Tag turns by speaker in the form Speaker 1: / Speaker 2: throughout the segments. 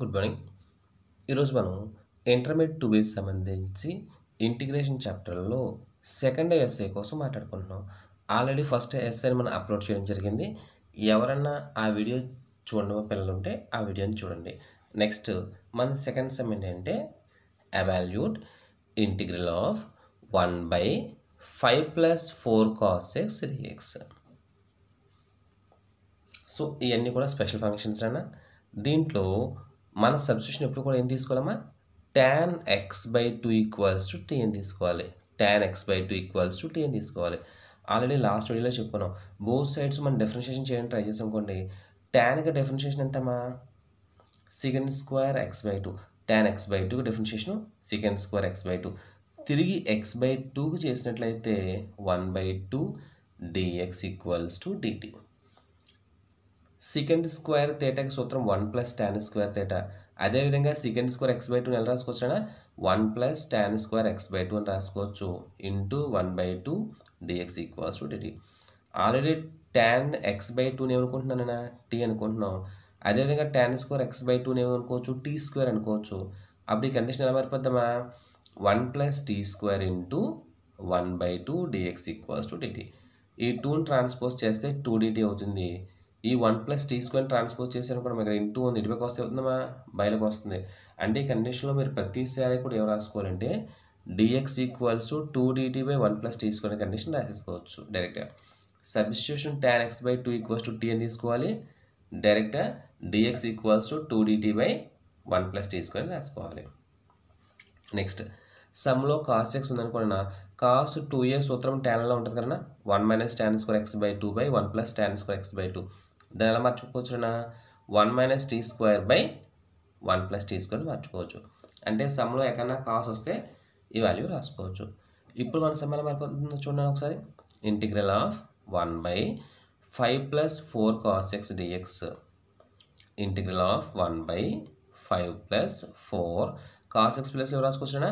Speaker 1: good morning ఈరోజు మనం intermediate two బీస్ సంబంధించి ఇంటిగ్రేషన్ చాప్టర్లో సెకండ్ ఎస్ఏ కోసం మాట్లాడుకుంటున్నాం ఆల్రెడీ ఫస్ట్ ఎస్ఏని మనం అప్లోడ్ చేయడం జరిగింది ఎవరన్నా ఆ వీడియో చూడడం పిల్లలు ఉంటే ఆ వీడియోని చూడండి నెక్స్ట్ మన సెకండ్ సెమ్ ఏంటంటే evaluate integral of one by five plus four cos x dx so ఇవన్నీ కూడా స్పెషల్ ఫంక్షన్స్ అన్న దీంట్లో మన సబ్స్టిట్యూషన్ ఎప్పుడు కూడా ఏం తీసుకోవాలమ్మా tan x by two equals to t అని తీసుకోవాలి tan x by two equals to t అని తీసుకోవాలి ఆల్రెడీ లాస్ట్ వీడియోలో చెప్పుకున్నాం బోత్ సైడ్స్ మనం డిఫరెన్షియేషన్ చేయడం ట్రై చేసాం అనుకోండి ట్యాన్కి డిఫరెన్షియేషన్ ఎంతమ్మా second square x by two tan x by టూకి differentiation second square x by two తిరిగి ఎక్స్ బై టూకి చేసినట్లయితే one by two dx equals to dt second square థీటాకి సూత్రం one plus tan square theta అదేవిధంగా second square x by two ఎలా అన్న one plus tan square x by two అని రాసుకోవచ్చు into one by two dx equals to dt already tan x by టూని ఏమనుకుంటున్నానా tea అనుకుంటున్నాం అదేవిధంగా టాన్ స్క్వేర్ ఎక్స్ బై టూని ఏమనుకోవచ్చు టీ స్క్వేర్ అనుకోవచ్చు అప్పుడు ఈ కండిషన్ ఎలా మారిపోద్దామా one plus t square into one by two dx equals to dt ఈ టూని ట్రాన్స్పోజ్ చేస్తే టూ డిటీ అవుతుంది ఈ one plus t square transpose కూడా మీకు ఇంటూ ఉంది ఇటుపైకి వస్తే వెళ్తుందమ్మా బయలుకి వస్తుంది అంటే ఈ కండిషన్లో మీరు ప్రతిసారి కూడా ఏమి రాసుకోవాలంటే dx equals to two dt by one plus t square condition రాసేసుకోవచ్చు డైరెక్ట్గా substitution tan x by two equals to t అని తీసుకోవాలి డైరెక్ట్గా dx equals to two dt by one plus t square రాసుకోవాలి నెక్స్ట్ సమ్లో కాస్ ఎక్స్ ఉందనుకోండి cos two A సూత్రం టెన్లో ఉంటుంది కదా one minus tan square x by two by one plus tan square x by two దాన్ని ఎలా మర్చుకోవచ్చునా one minus t square by one plus t square మర్చుకోవచ్చు అంటే సమ్లో ఎక్కడన్నా కాస్ వస్తే ఈ వాల్యూ రాసుకోవచ్చు ఇప్పుడు మన సమ్ ఎలా మారిపోతుందో చూడండి ఒకసారి integral of one by five plus four cos x dx integral of one by five plus four cos x plus ఎవరు రాసుకొచ్చానా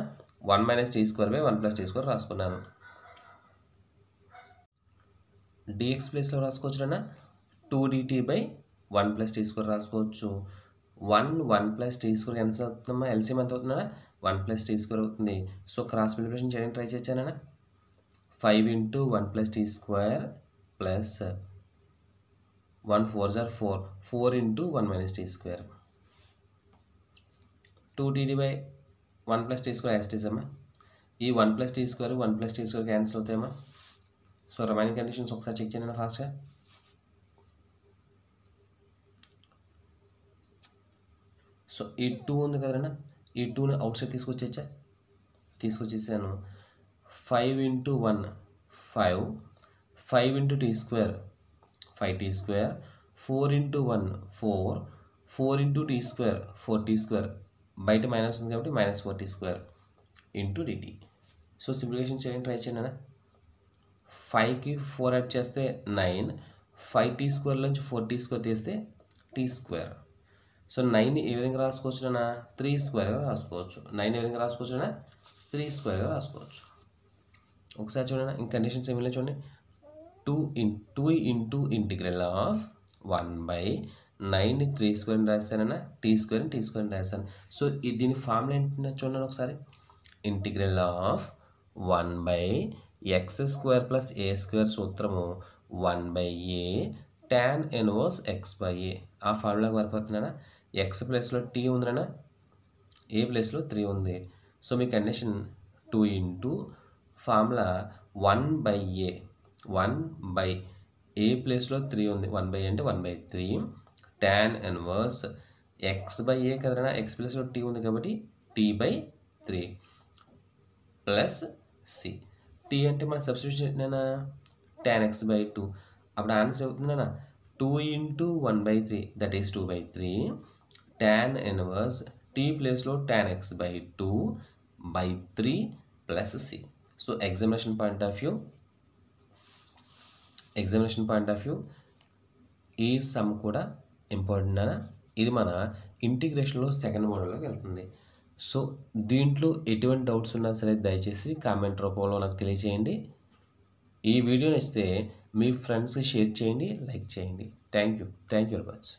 Speaker 1: one minus t square by one plus t square రాసుకున్నాను డిఎక్స్ ప్లేస్లో రాసుకోవచ్చునా two dt by one plus t square రాసుకోవచ్చు one one plus t square ఎంత అవుతుందమ్మా LCM ఎంత అవుతుందా వన్ ప్లస్ టీ స్క్వేర్ అవుతుంది సో క్రాస్ మల్టిప్లికేషన్ చేయడానికి ట్రై చేశానన్నా five into one plus t square plus one four జార్ four four into one minus t square two t d by one plus t square యాస్టీసమ్మా ఈ one plus t square one plus t square cancel అవుతాయమ్మా so remaining conditions ఒకసారి check చేయండి ఫాస్ట్గా so ఈ two ఉంది కదరైనా ఈ టూని అవుట్ సైడ్ తీసుకొచ్చేచ్చా తీసుకొచ్చేసాను five into one five five into t square five t square four into one four four into t square four t square బయట మైనస్ ఉంది కాబట్టి minus four t square into dt so simulation చేయండి try చేయండి అన్న ఫైవ్కి four add చేస్తే nine five t స్క్వేర్లోంచి four t square తీస్తే టీ స్క్వేర్ సో నైన్ ఏ విధంగా రాసుకోవచ్చునా త్రీ స్క్వేర్గా రాసుకోవచ్చు నైన్ ఏ విధంగా రాసుకోవచ్చునా త్రీ స్క్వేర్గా రాసుకోవచ్చు ఒకసారి చూడండి ఇంక కండిషన్స్ ఏమి చూడండి two in two into integral of one by nine three స్క్వేర్ని రాస్తానన్నా టీ స్క్వేర్ని టీ స్క్వేర్ని రాస్తాను సో దీని ఫార్ములా ఏంటన్నా చూడండి ఒకసారి integral of one by x square plus a square సూత్రము one by a tan inverse x by a ఆ ఫార్ములాకి మరిపోతున్నానా ఎక్స్ ప్లేస్లో టీ ఉందినా ఏ ప్లేస్లో త్రీ ఉంది సో మీ condition two into formula one by a one by a ప్లేస్లో three ఉంది one by అంటే one by three tan inverse x by a కదనా ఎక్స్ ప్లేస్లో టీ ఉంది కాబట్టి t by three plus c t అంటే మన సబ్స్టిట్యూషన్నేనా ట్యాన్ ఎక్స్ బై టూ అప్పుడు ఆన్సర్ అవుతుందనా two into one by three that is two by three tan inverse t ప్లేస్లో tan x by two by three plus c so examination point of view examination point of view ఈ sum కూడా important అన్న ఇది మన ఇంటిగ్రేషన్లో second మోడల్లోకి వెళ్తుంది so దీంట్లో ఎటువంటి doubts ఉన్నా సరే దయచేసి కామెంట్ రూపంలో నాకు తెలియజేయండి ఈ వీడియో నచ్చితే మీ ఫ్రెండ్స్కి షేర్ చేయండి లైక్ చేయండి thank you thank you very much